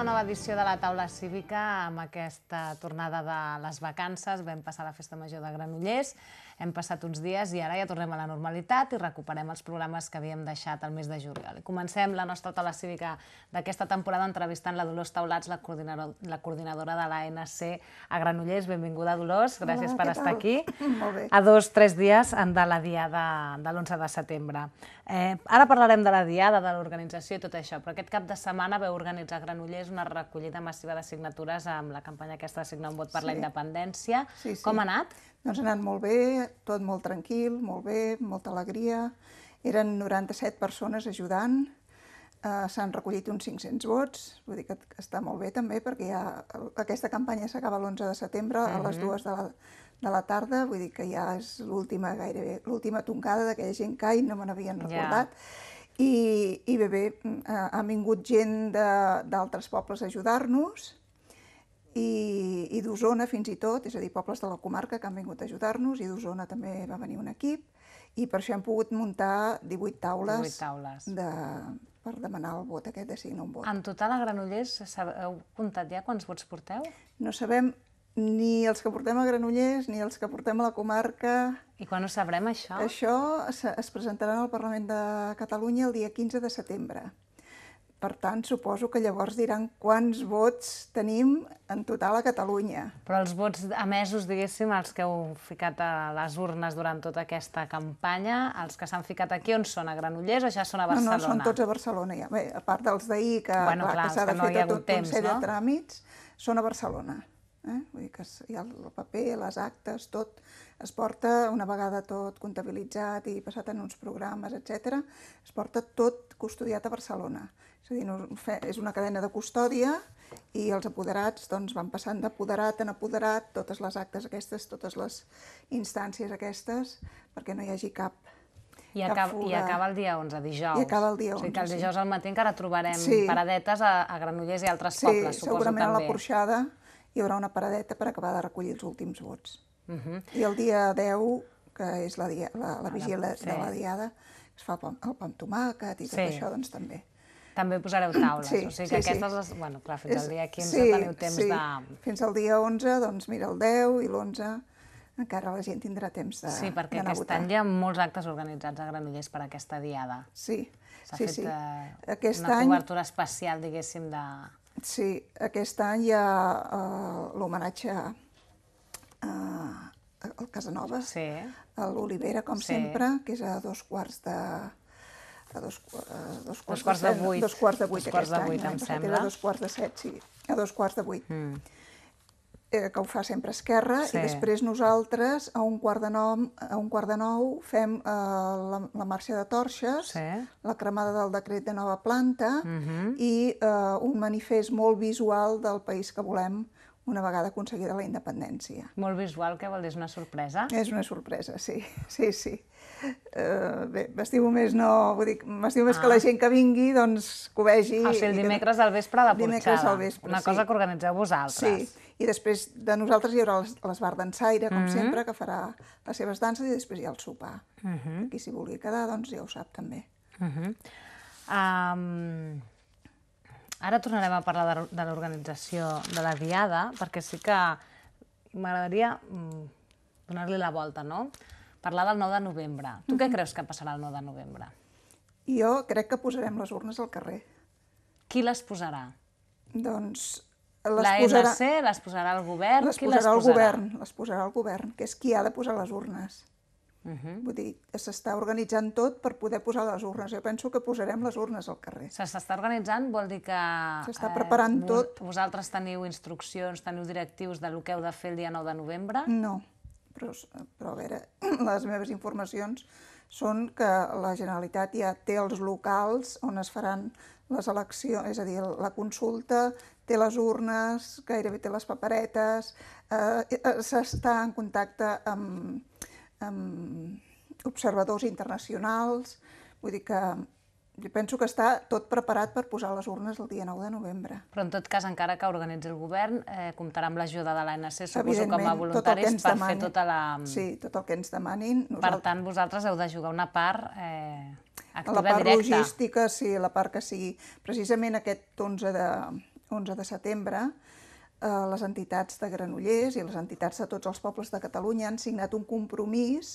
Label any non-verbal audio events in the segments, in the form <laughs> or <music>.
una nova edició de la taula cívica amb aquesta tornada de les vacances. Vam passar la festa major de Granollers hem passat uns dies i ara ja tornem a la normalitat i recuperem els programes que havíem deixat el mes de juliol. comencem la nostra cívica d'aquesta temporada entrevistant la Dolors Taulats, la, coordinador, la coordinadora de l'ANC a Granollers. Benvinguda, Dolors. Gràcies Hola, per estar tal? aquí. <laughs> Molt bé. A dos, tres dies de la diada de l'11 de setembre. Eh, ara parlarem de la diada, de l'organització i tot això, però aquest cap de setmana veu organitzar a Granollers una recollida massiva de signatures amb la campanya aquesta de Signar un vot per sí. la independència. Sí, sí. Com ha anat? Doncs ha anat molt bé, tot molt tranquil, molt bé, molta alegria. Eren 97 persones ajudant, eh, s'han recollit uns 500 vots, vull dir que està molt bé també perquè ja aquesta campanya s'acaba l'11 de setembre a les 2 mhm. de la, de la tarda, vull dir que ja és l'última gairebé, l'última toncada d'aquella gent que ai, no me n'havien recordat. Yeah. I, i bé, bé, mm, ha vingut gent d'altres pobles a ajudar-nos, i, i d'Osona fins i tot, és a dir, pobles de la comarca que han vingut a ajudar-nos i d'Osona també va venir un equip i per això hem pogut muntar 18 taules, 18 taules. De, per demanar el vot aquest de un vot. En total a Granollers heu comptat ja quants vots porteu? No sabem ni els que portem a Granollers ni els que portem a la comarca. I quan ho sabrem això? Això es presentarà al Parlament de Catalunya el dia 15 de setembre. Per tant, suposo que llavors diran quants vots tenim en total a Catalunya. Però els vots emesos, diguéssim, els que heu ficat a les urnes durant tota aquesta campanya, els que s'han ficat aquí, on són? A Granollers o ja són a Barcelona? No, no, són tots a Barcelona ja. Bé, a part dels d'ahir, que, bueno, clar, clar, que s'ha de fer tot un temps, consell no? de tràmits, són a Barcelona. Eh? Vull dir que hi ha el paper, les actes, tot es porta, una vegada tot comptabilitzat i passat en uns programes, etc, es porta tot custodiat a Barcelona. És a dir, no, és una cadena de custòdia i els apoderats doncs, van passant d'apoderat en apoderat totes les actes aquestes, totes les instàncies aquestes, perquè no hi hagi cap i, acaba, I acaba el dia 11, dijous. I acaba el dia 11, O sigui que el dijous sí. al matí encara trobarem sí. paradetes a, a Granollers i altres sí, pobles, suposo també. Sí, segurament a la Porxada hi haurà una paradeta per acabar de recollir els últims vots. Uh mhm. -huh. I el dia 10, que és la, dia, la, la ah, vigília sí. de la diada, es fa el pa amb tomàquet i tot sí. això, doncs també. També posareu taules, sí, o sigui que sí, aquestes... Sí. Les, bueno, clar, fins és, al dia 15 sí, teniu temps sí. de... Fins al dia 11, doncs mira, el 10 i l'11 encara la gent tindrà temps de Sí, perquè aquest any hi ha molts actes organitzats a Granollers per aquesta diada. Sí, sí, fet, sí. Eh, aquest una any... cobertura especial, diguéssim, de... Sí, aquest any hi ha uh, l'homenatge uh, al Casanovas, sí. a l'Olivera, com sí. sempre, que és a dos quarts de, a dos, a dos, quarts dos quarts de vuit. Dos quarts de vuit dos quarts de vuit, any, em sembla. A dos quarts de set, sí. A dos quarts de vuit. Mm eh, que ho fa sempre Esquerra, sí. i després nosaltres a un quart de nou, a un quart de nou fem eh, la, la marxa de torxes, sí. la cremada del decret de nova planta uh mhm. -huh. i eh, un manifest molt visual del país que volem una vegada aconseguida la independència. Molt visual, que vol dir, és una sorpresa? És una sorpresa, sí, <laughs> sí, sí. Uh, bé, m'estimo més, no, vull dir, m'estimo ah. més que la ah. gent que vingui, doncs, que ho vegi... Ah, o sigui, el dimecres al vespre a la Porxada. Dimecres al vespre, Una cosa que organitzeu vosaltres. Sí, i després de nosaltres hi haurà l'esbar d'ensaire, com uh mm-hmm. -huh. sempre, que farà les seves danses i després hi ha el sopar. Uh mm-hmm. -huh. Qui s'hi vulgui quedar, doncs ja ho sap, també. Uh -huh. um... Ara tornarem a parlar de, l'organització de la Diada, perquè sí que m'agradaria mm, donar-li la volta, no? Parlar del 9 de novembre. Tu què creus que passarà el 9 de novembre? Jo crec que posarem les urnes al carrer. Qui les posarà? Doncs les la posarà... les posarà el govern? Les qui posarà, les posarà el govern, les posarà el govern, que és qui ha de posar les urnes. -huh. Vull dir, s'està organitzant tot per poder posar les urnes. Jo penso que posarem les urnes al carrer. S'està organitzant vol dir que... S'està eh, preparant eh, vos, tot. Vosaltres teniu instruccions, teniu directius de lo que heu de fer el dia 9 de novembre? No, però, però a veure, <clears throat> les meves informacions són que la Generalitat ja té els locals on es faran les eleccions, és a dir, la consulta, té les urnes, gairebé té les paperetes, eh, eh s'està en contacte amb amb observadors internacionals, vull dir que jo penso que està tot preparat per posar les urnes el dia 9 de novembre. Però en tot cas, encara que organitzi el govern, eh, comptarà amb l'ajuda de l'ANC, suposo com a voluntaris, per demanin. fer tota la... Sí, tot el que ens demanin. Nosaltres... Per tant, vosaltres heu de jugar una part eh, activa La part directa. logística, sí, la part que sigui. Precisament aquest 11 de, 11 de setembre, Eh, les entitats de Granollers i les entitats de tots els pobles de Catalunya han signat un compromís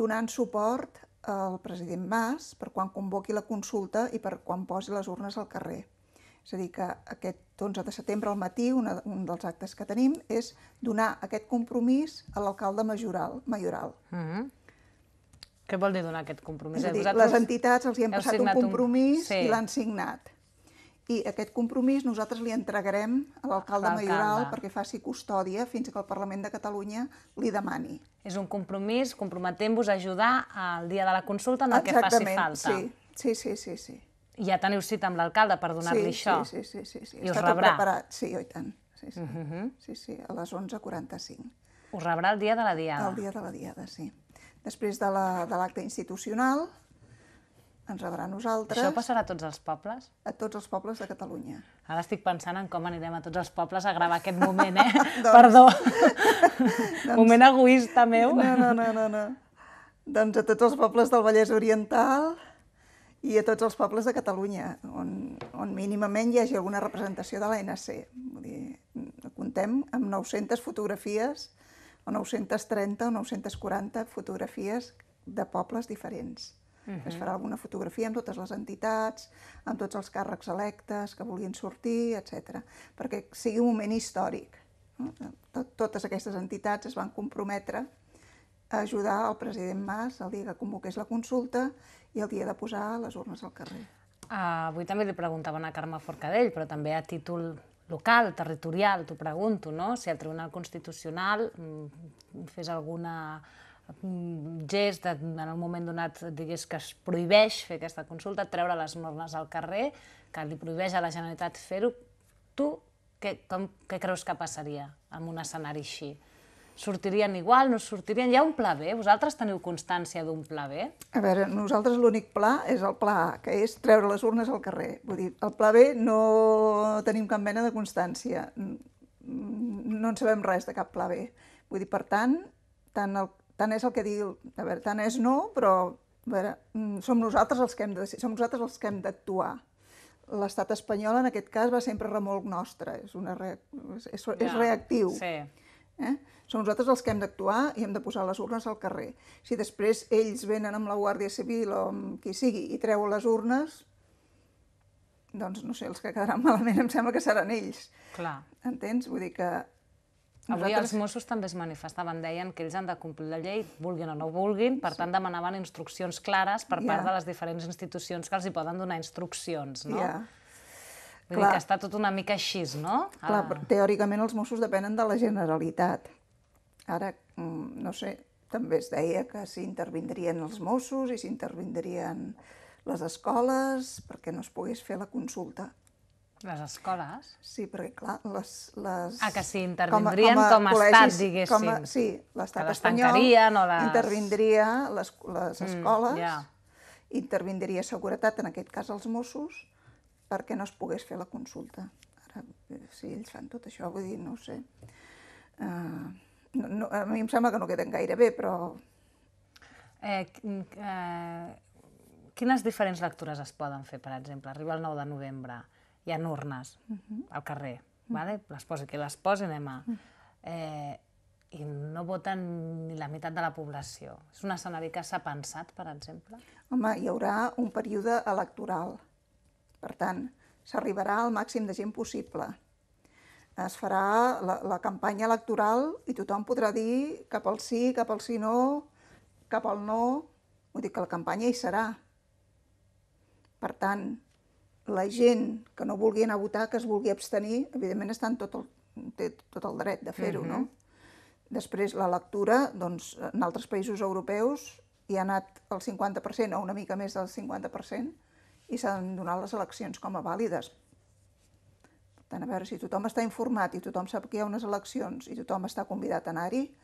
donant suport al president Mas per quan convoqui la consulta i per quan posi les urnes al carrer. És a dir, que aquest 11 de setembre al matí, una, un dels actes que tenim és donar aquest compromís a l'alcalde majoral, majoral. Mm -hmm. Què vol dir donar aquest compromís? És a eh, dir, Vosaltres les entitats els hi han passat un compromís un... Sí. i l'han signat. I aquest compromís nosaltres li entregarem a l'alcalde Mayoral perquè faci custòdia fins que el Parlament de Catalunya li demani. És un compromís, comprometem-vos a ajudar al dia de la consulta en el Exactament, que faci falta. Sí, sí, sí, sí. sí. I ja teniu cita amb l'alcalde per donar-li sí, això. Sí, sí, sí, sí, sí. I Està us rebrà. preparat, sí, oi tant. Sí, sí. Uh mhm. -huh. sí, sí, a les 11.45. Us rebrà el dia de la diada. El dia de la diada, sí. Després de l'acte la, de institucional, ens rebrà a nosaltres. Això passarà a tots els pobles? A tots els pobles de Catalunya. Ara estic pensant en com anirem a tots els pobles a gravar aquest moment, eh? <laughs> doncs... <laughs> Perdó. <laughs> doncs... Moment egoista meu. No, no, no, no, no. Doncs a tots els pobles del Vallès Oriental i a tots els pobles de Catalunya, on, on mínimament hi hagi alguna representació de l'ANC. Vull dir, contem amb 900 fotografies, o 930 o 940 fotografies de pobles diferents. -huh. Es farà alguna fotografia amb totes les entitats, amb tots els càrrecs electes que volien sortir, etc. perquè sigui un moment històric. Tot, totes aquestes entitats es van comprometre a ajudar el president Mas el dia que convoqués la consulta i el dia de posar les urnes al carrer. Uh, avui també li preguntaven a Carme Forcadell, però també a títol local, territorial, t'ho pregunto, no? Si el Tribunal Constitucional mm, fes alguna gest de, en el moment donat digués que es prohibeix fer aquesta consulta, treure les normes al carrer, que li prohibeix a la Generalitat fer-ho, tu què, com, què creus que passaria en un escenari així? Sortirien igual, no sortirien? Hi ha un pla B? Vosaltres teniu constància d'un pla B? A veure, nosaltres l'únic pla és el pla A, que és treure les urnes al carrer. Vull dir, el pla B no tenim cap mena de constància. Mm, no en sabem res de cap pla B. Vull dir, per tant, tant el, tant és el que diu, a veure, tant és no, però a veure, mm, som nosaltres els que hem de, som nosaltres els que hem d'actuar. L'estat espanyol en aquest cas va sempre remolc nostre, és, una re, és, és, ja, reactiu. Sí. Eh? Som nosaltres els que hem d'actuar i hem de posar les urnes al carrer. Si després ells venen amb la Guàrdia Civil o amb qui sigui i treuen les urnes, doncs no sé, els que quedaran <laughs> malament em sembla que seran ells. Clar. Entens? Vull dir que Avui els Mossos també es manifestaven, deien que ells han de complir la llei, vulguin o no vulguin, per tant demanaven instruccions clares per part de les diferents institucions que els hi poden donar instruccions, no? Vull dir que està tot una mica així, no? Clar, ah. però teòricament els Mossos depenen de la Generalitat. Ara, mm, no sé, també es deia que s'intervindrien els Mossos i s'intervindrien les escoles perquè no es pogués fer la consulta. Les escoles? Sí, perquè clar, les... les... Ah, que sí, intervindrien com a, com a, com a estat, diguéssim. Com a, sí, l'estat espanyol les... intervindria les, les mm, escoles, mm, yeah. intervindria seguretat, en aquest cas els Mossos, perquè no es pogués fer la consulta. Ara, eh, si ells fan tot això, vull dir, no ho sé. Uh, no, no, a mi em sembla que no queden gaire bé, però... Eh, mm, eh, quines diferents lectures es poden fer, per exemple? Arriba el 9 de novembre hi ha urnes uh mhm. -huh. al carrer, uh mm. -huh. vale? les posa, que les posen en mà. Mm. eh, i no voten ni la meitat de la població. És un escenari que s'ha pensat, per exemple? Home, hi haurà un període electoral. Per tant, s'arribarà al màxim de gent possible. Es farà la, la campanya electoral i tothom podrà dir cap al sí, cap al sí no, cap al no... Vull dir que la campanya hi serà. Per tant, la gent que no vulgui anar a votar, que es vulgui abstenir, evidentment estan tot el, té tot el dret de fer-ho, uh -huh. no? Mhm. Després, la lectura, doncs, en altres països europeus hi ha anat el 50% o una mica més del 50% i s'han donat les eleccions com a vàlides. Per tant, a veure, si tothom està informat i tothom sap que hi ha unes eleccions i tothom està convidat a anar-hi,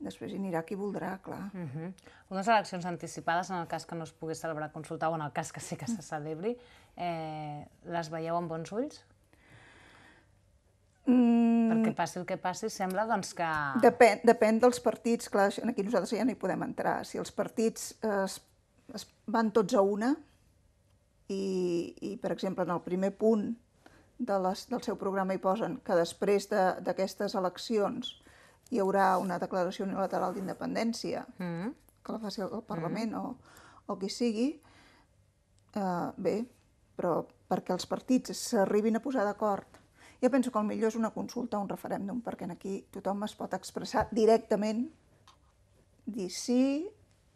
després hi anirà qui voldrà, clar. Uh mhm. -huh. Unes eleccions anticipades, en el cas que no es pugui celebrar consulta o en el cas que sí que se celebri, eh, les veieu amb bons ulls? Mm... Perquè passi el que passi, sembla doncs, que... Depèn, depèn dels partits, clar, aquí nosaltres ja no hi podem entrar. Si els partits es, es van tots a una, i, i per exemple, en el primer punt de les, del seu programa hi posen que després d'aquestes de, eleccions hi haurà una declaració unilateral d'independència, mm. que la faci el, el Parlament mm. o, o qui sigui, eh, bé, però perquè els partits s'arribin a posar d'acord, jo penso que el millor és una consulta, un referèndum, perquè aquí tothom es pot expressar directament, dir sí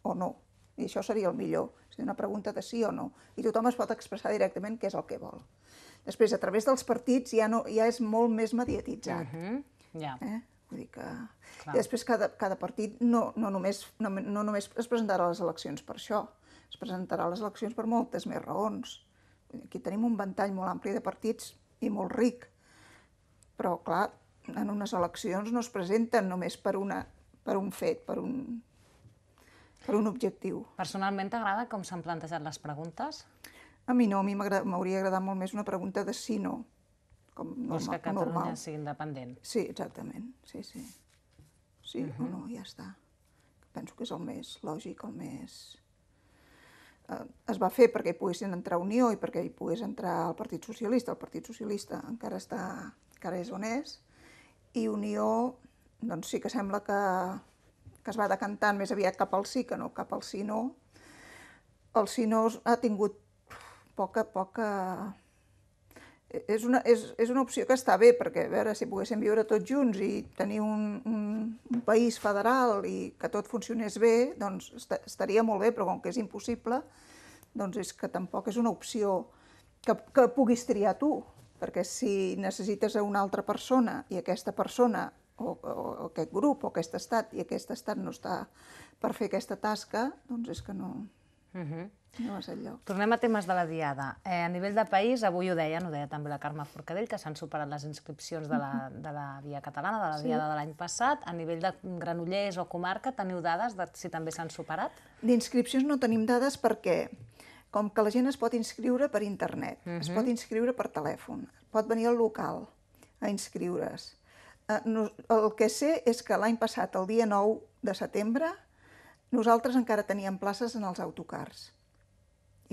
o no. I això seria el millor, és una pregunta de sí o no. I tothom es pot expressar directament què és el que vol. Després, a través dels partits ja, no, ja és molt més mediatitzat. Uh -huh. yeah. eh? Vull dir que... Clar. I després cada, cada partit no, no, només, no, no només es presentarà a les eleccions per això, es presentarà a les eleccions per moltes més raons aquí tenim un ventall molt ampli de partits i molt ric, però clar, en unes eleccions no es presenten només per, una, per un fet, per un, per un objectiu. Personalment t'agrada com s'han plantejat les preguntes? A mi no, a mi m'hauria agradat molt més una pregunta de sí no, com normal. Vols que Catalunya normal. sigui independent? Sí, exactament, sí, sí. Sí uh -huh. o mhm. no, ja està. Penso que és el més lògic, el més Eh, es va fer perquè hi poguessin entrar Unió i perquè hi pogués entrar el Partit Socialista. El Partit Socialista encara, està, encara és on és, i Unió doncs sí que sembla que, que es va decantant més aviat cap al sí que no cap al sí no. El sí no ha tingut poca, poca és una, és, és una opció que està bé, perquè a veure si poguéssim viure tots junts i tenir un, un, un país federal i que tot funcionés bé, doncs estaria molt bé, però com que és impossible, doncs és que tampoc és una opció que, que puguis triar tu, perquè si necessites a una altra persona i aquesta persona o, o, o aquest grup o aquest estat i aquest estat no està per fer aquesta tasca, doncs és que no... Uh mhm. -huh. No el lloc. Tornem a temes de la Diada. Eh, a nivell de país, avui ho deia, ho deia també la Carme Forcadell, que s'han superat les inscripcions de la, de la Via Catalana, de la sí. Diada de l'any passat. A nivell de Granollers o comarca, teniu dades de si també s'han superat? D'inscripcions no tenim dades perquè com que la gent es pot inscriure per internet, uh -huh. es pot inscriure per telèfon, pot venir al local a inscriure's. Eh, no, el que sé és que l'any passat, el dia 9 de setembre, nosaltres encara teníem places en els autocars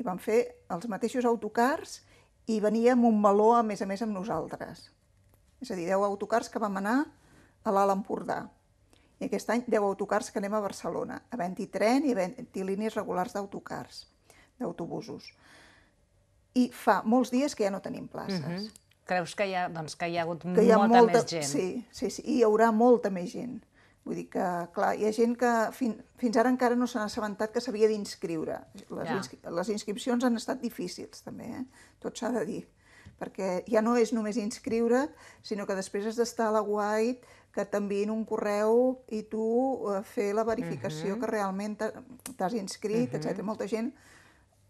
i vam fer els mateixos autocars i venia un meló a més a més amb nosaltres. És a dir, 10 autocars que vam anar a l'Alt Empordà. I aquest any 10 autocars que anem a Barcelona, a 20 tren i a 20 línies regulars d'autocars, d'autobusos. I fa molts dies que ja no tenim places. Mm -hmm. Creus que hi ha, doncs, que hi ha hagut que hi ha molta, molta més gent? Sí, sí, sí, i hi haurà molta més gent. Vull dir que, clar, hi ha gent que fin, fins ara encara no s'han assabentat que s'havia d'inscriure. Les, ja. inscri les inscripcions han estat difícils, també, eh? tot s'ha de dir. Perquè ja no és només inscriure, sinó que després has d'estar a la White, que t'enviïn un correu i tu eh, fer la verificació uh mhm. -huh. que realment t'has inscrit, uh -huh. etc. Molta gent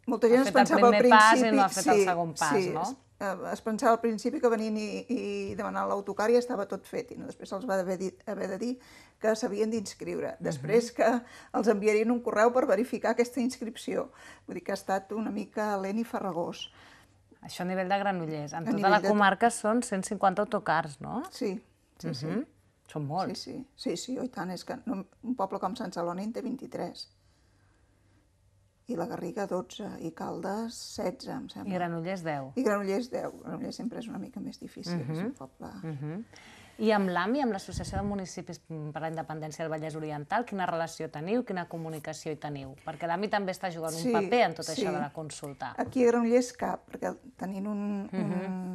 molta gent es pensava al principi... Pas i no ha fet sí, el segon pas, sí, no? es pensava al principi que venint i, i demanant l'autocar i estava tot fet, i no? després els va haver, dit, haver de dir que s'havien d'inscriure. Mhm. Després que els enviarien un correu per verificar aquesta inscripció. Vull dir que ha estat una mica lent i farragós. Això a nivell de Granollers. En tota la comarca de... són 150 autocars, no? Sí, sí, uh -huh. sí. Mhm. Són molts. Sí, sí, sí, sí, oi oh, i tant, és que un poble com Sant Celoni en té 23 i la Garriga 12, i Caldes 16, em sembla. I Granollers 10. I Granollers 10. Granollers sempre és una mica més difícil, uh -huh. és un mhm. poble... Uh mhm. -huh. I amb l'AMI, amb l'Associació de Municipis per la Independència del Vallès Oriental, quina relació teniu, quina comunicació hi teniu? Perquè l'AMI també està jugant sí, un paper en tot sí. això de la consulta. Aquí a Granollers cap, perquè tenint un, uh -huh. un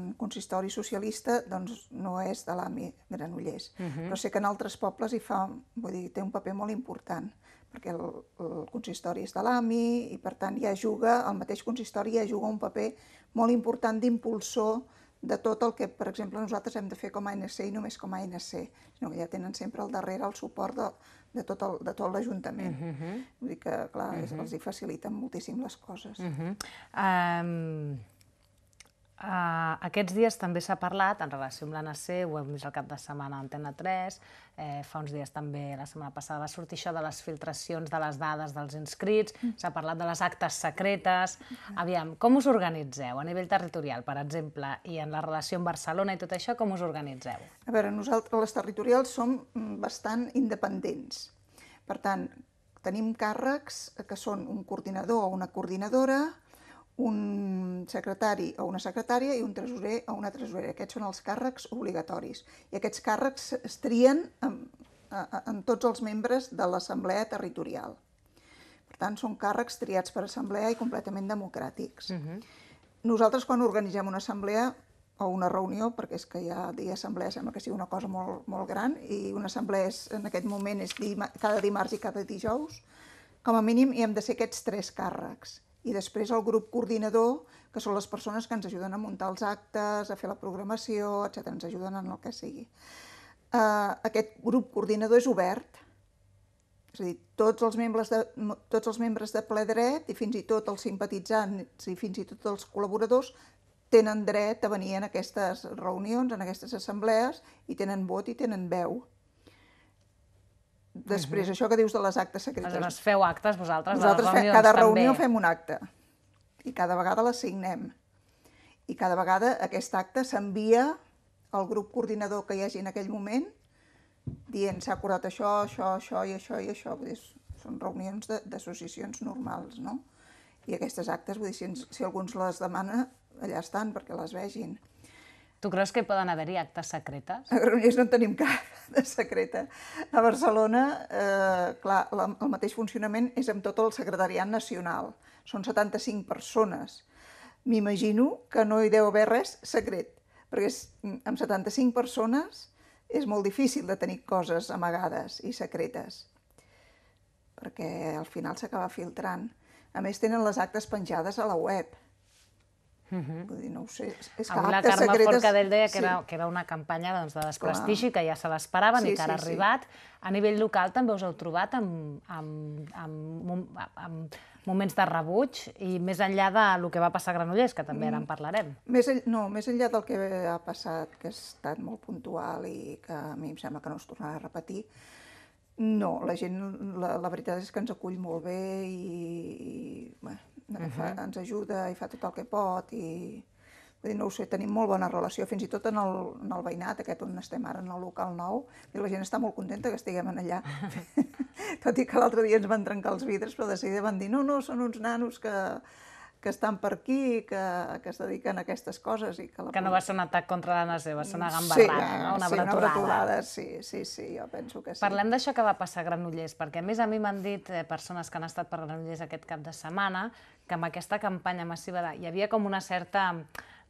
mhm. consistori socialista doncs no és de l'AMI Granollers. Uh -huh. Però sé que en altres pobles hi fa, vull dir, té un paper molt important perquè el, el consistori és de l'AMI i per tant ja juga, el mateix consistori ja juga un paper molt important d'impulsor de tot el que, per exemple, nosaltres hem de fer com a ANC i només com a ANC, sinó que ja tenen sempre al darrere el suport de, de tot el, de tot l'Ajuntament. Uh -huh. Vull dir que, clar, uh -huh. els hi faciliten moltíssim les coses. Uh -huh. um... Uh, aquests dies també s'ha parlat en relació amb l'ANC, ho hem vist el cap de setmana a Antena 3, eh, fa uns dies també, la setmana passada, va sortir això de les filtracions de les dades dels inscrits, mm. s'ha parlat de les actes secretes... Mm. Aviam, com us organitzeu a nivell territorial, per exemple, i en la relació amb Barcelona i tot això, com us organitzeu? A veure, nosaltres, les territorials, som mm, bastant independents. Per tant, tenim càrrecs que són un coordinador o una coordinadora, un secretari o una secretària i un tresorer o una tresorera. Aquests són els càrrecs obligatoris. I aquests càrrecs es trien amb, en tots els membres de l'Assemblea Territorial. Per tant, són càrrecs triats per assemblea i completament democràtics. Uh mhm. -huh. Nosaltres, quan organitzem una assemblea o una reunió, perquè és que ja dir assemblea sembla que sigui una cosa molt, molt gran, i una assemblea és, en aquest moment és dim cada dimarts i cada dijous, com a mínim hi hem de ser aquests tres càrrecs i després el grup coordinador, que són les persones que ens ajuden a muntar els actes, a fer la programació, etc. ens ajuden en el que sigui. Uh, aquest grup coordinador és obert, és a dir, tots els, membres de, tots els membres de ple dret i fins i tot els simpatitzants i fins i tot els col·laboradors tenen dret a venir en aquestes reunions, en aquestes assemblees, i tenen vot i tenen veu. Després, uh -huh. això que dius de les actes secretes... Aleshores, feu actes vosaltres Nosaltres les reunions, cada reunió també. fem un acte i cada vegada la signem. I cada vegada aquest acte s'envia al grup coordinador que hi hagi en aquell moment dient s'ha acordat això, això, això i això i això. Vull dir, són reunions d'associacions normals, no? I aquestes actes, vull dir, si, si alguns les demana, allà estan perquè les vegin. Tu creus que hi poden haver-hi actes secretes? A Granollers no en tenim cap de secreta. A Barcelona, eh, clar, la, el mateix funcionament és amb tot el secretariat nacional. Són 75 persones. M'imagino que no hi deu haver res secret, perquè és, mm, amb 75 persones és molt difícil de tenir coses amagades i secretes, perquè al final s'acaba filtrant. A més, tenen les actes penjades a la web, Uh -huh. Vull dir, no ho sé. És que Avui la Carme secretes... Forcadell deia que, sí. era, que era una campanya doncs, de desprestigi, Clar. que ja se l'esperaven sí, i que ara sí, arribat. Sí. A nivell local també us heu trobat amb, amb, amb, amb, amb moments de rebuig i més enllà del que va passar a Granollers, que també ara en mm. parlarem. Més en, no, més enllà del que ha passat, que ha estat molt puntual i que a mi em sembla que no es tornarà a repetir, no, la gent, la, la veritat és que ens acull molt bé i, i bueno, -huh. fa, mhm. ens ajuda i fa tot el que pot i... no ho sé, tenim molt bona relació, fins i tot en el, en el veïnat aquest on estem ara, en el local nou, i la gent està molt contenta que estiguem en allà. <laughs> tot i que l'altre dia ens van trencar els vidres, però de seguida van dir, no, no, són uns nanos que que estan per aquí, que, que es dediquen a aquestes coses. I que, la... que no va ser un atac contra la nasa, va ser una gambarrada, sí, no? una sí, bretolada. Una bretolada. Sí, sí, sí, jo penso que sí. Parlem d'això que va passar a Granollers, perquè a més a mi m'han dit eh, persones que han estat per Granollers aquest cap de setmana que amb aquesta campanya massiva de... hi havia com una certa,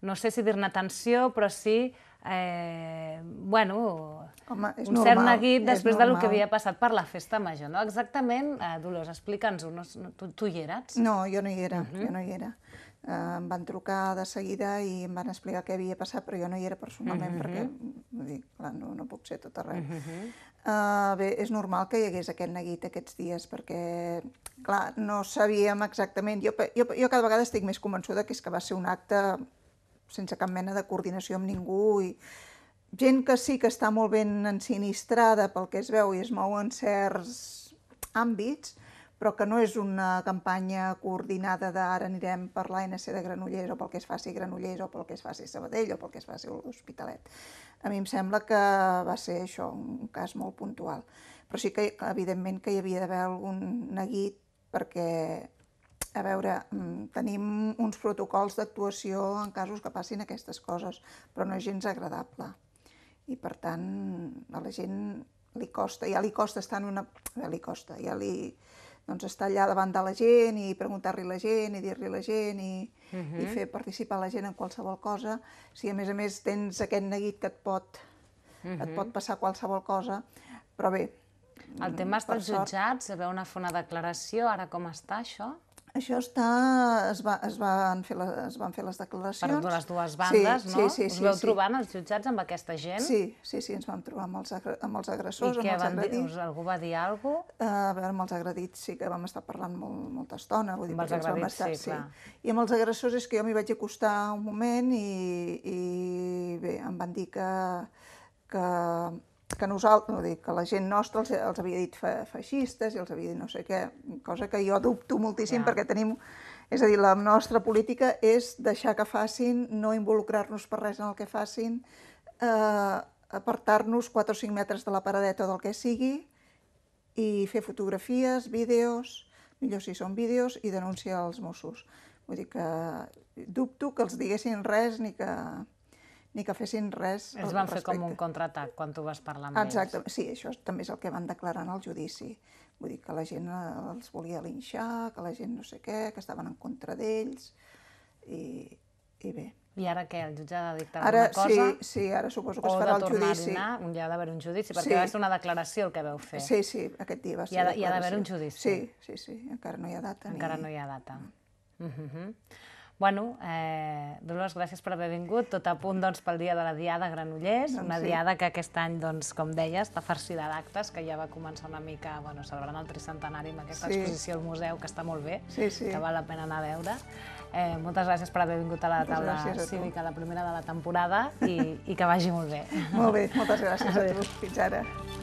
no sé si dir-ne tensió, però sí eh, bueno, Home, és un normal, cert neguit després del que havia passat per la festa major, no? Exactament, eh, Dolors, explica'ns-ho, no, tu, tu hi eres? No, jo no hi era, uh mhm. -huh. jo no hi era. Eh, em van trucar de seguida i em van explicar què havia passat, però jo no hi era personalment, uh mhm. -huh. perquè dic, clar, no, no puc ser tot arreu. Uh mhm. eh, -huh. uh, bé, és normal que hi hagués aquest neguit aquests dies, perquè, clar, no sabíem exactament... Jo, jo, jo cada vegada estic més convençuda que és que va ser un acte sense cap mena de coordinació amb ningú i gent que sí que està molt ben ensinistrada pel que es veu i es mou en certs àmbits, però que no és una campanya coordinada d'ara anirem per l'ANC de Granollers o pel que es faci Granollers o pel que es faci Sabadell o pel que es faci l'Hospitalet. A mi em sembla que va ser això, un cas molt puntual. Però sí que, evidentment, que hi havia d'haver algun neguit perquè a veure, mm, tenim uns protocols d'actuació en casos que passin aquestes coses, però no és gens agradable. I per tant, a la gent li costa, ja li costa estar en una... Ja li costa, ja li... Doncs estar allà davant de la gent i preguntar-li la gent i dir-li la gent i, uh mhm. -huh. i fer participar la gent en qualsevol cosa. Si a més a més tens aquest neguit que et pot, uh -huh. et mhm. pot passar qualsevol cosa, però bé... El mm, tema està als jutjats, se veu una a una declaració, ara com està això? Això està... Es, va, es, van fer les, es van fer les declaracions... Per les dues bandes, sí, no? Sí, sí, Us sí, vau sí. trobar els jutjats amb aquesta gent? Sí, sí, sí, ens vam trobar amb els, amb els agressors, I amb els agredits. Dir, algú va dir alguna cosa? Uh, a veure, amb els agredits sí que vam estar parlant molt, molta estona. Vull dir, amb els agredits, estar, sí, sí, clar. I amb els agressors és que jo m'hi vaig acostar un moment i, i bé, em van dir que, que que nosaltres, dir, que la gent nostra els, els havia dit fa, feixistes i els havia dit no sé què, cosa que jo dubto moltíssim yeah. perquè tenim... És a dir, la nostra política és deixar que facin, no involucrar-nos per res en el que facin, eh, apartar-nos 4 o 5 metres de la paradeta o del que sigui i fer fotografies, vídeos, millor si són vídeos, i denunciar els Mossos. Vull dir que dubto que els diguessin res ni que ni que fessin res Es van fer com un contraatac quan tu vas parlar amb Exacte. ells. Exacte, sí, això també és el que van declarar en el judici. Vull dir que la gent eh, els volia linxar, que la gent no sé què, que estaven en contra d'ells, i, i bé. I ara què? El jutge ha de dictar ara, alguna cosa? Sí, sí, ara suposo que es farà el judici. O de tornar hi ha d'haver un judici, perquè sí. va ser una declaració el que veu fer. Sí, sí, aquest dia va ser I ha, de, hi ha d'haver un judici. Sí, sí, sí, encara no hi ha data. Encara ni... no hi ha data. Mm -hmm. Bueno, eh, Dolors, gràcies per haver vingut, tot a punt doncs, pel dia de la Diada Granollers, doncs una sí. diada que aquest any, doncs, com deia, està farcida d'actes, que ja va començar una mica bueno, celebrant el tricentenari amb aquesta sí. exposició al museu, que està molt bé, sí, sí. que val la pena anar a veure. Eh, moltes gràcies per haver vingut a la taula a cívica, la primera de la temporada, i, i que vagi molt bé. Molt bé, moltes gràcies a tu. Fins ara.